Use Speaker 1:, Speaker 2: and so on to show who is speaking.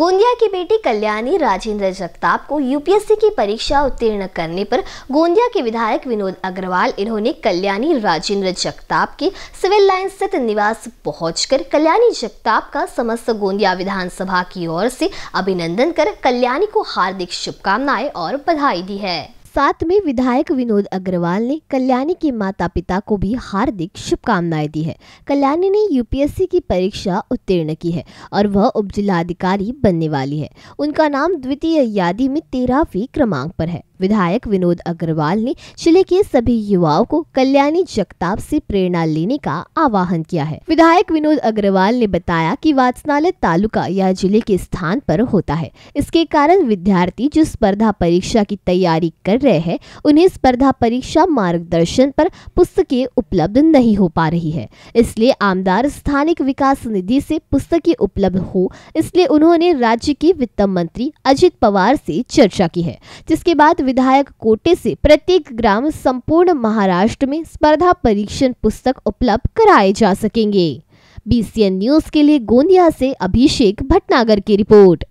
Speaker 1: गोंदिया की बेटी कल्याणी राजेंद्र जगताप को यूपीएससी की परीक्षा उत्तीर्ण करने पर गोंदिया के विधायक विनोद अग्रवाल इन्होंने कल्याणी राजेंद्र जगताप के सिविल लाइन स्थित निवास पहुंचकर कल्याणी जगताप का समस्त गोंदिया विधानसभा की ओर से अभिनंदन कर कल्याणी को हार्दिक शुभकामनाएं और बधाई दी है साथ में विधायक विनोद अग्रवाल ने कल्याणी के माता पिता को भी हार्दिक शुभकामनाएं दी है कल्याणी ने यूपीएससी की परीक्षा उत्तीर्ण की है और वह उप जिलाधिकारी बनने वाली है उनका नाम द्वितीय यादी में तेरहवीं क्रमांक पर है विधायक विनोद अग्रवाल ने जिले के सभी युवाओं को कल्याणी जगताप से प्रेरणा लेने का आह्वान किया है विधायक विनोद अग्रवाल ने बताया कि वाचनालय तालुका या जिले के स्थान पर होता है इसके कारण विद्यार्थी जो स्पर्धा परीक्षा की तैयारी कर कर रहे हैं उन्हें स्पर्धा परीक्षा मार्गदर्शन पर पुस्तकें उपलब्ध नहीं हो पा रही है इसलिए आमदार स्थानिक विकास निधि से पुस्तकें उपलब्ध हो इसलिए उन्होंने राज्य के वित्त मंत्री अजित पवार से चर्चा की है जिसके बाद विधायक कोटे से प्रत्येक ग्राम संपूर्ण महाराष्ट्र में स्पर्धा परीक्षण पुस्तक उपलब्ध कराए जा सकेंगे बीसीएन न्यूज के लिए गोंदिया से अभिषेक भटनागर की रिपोर्ट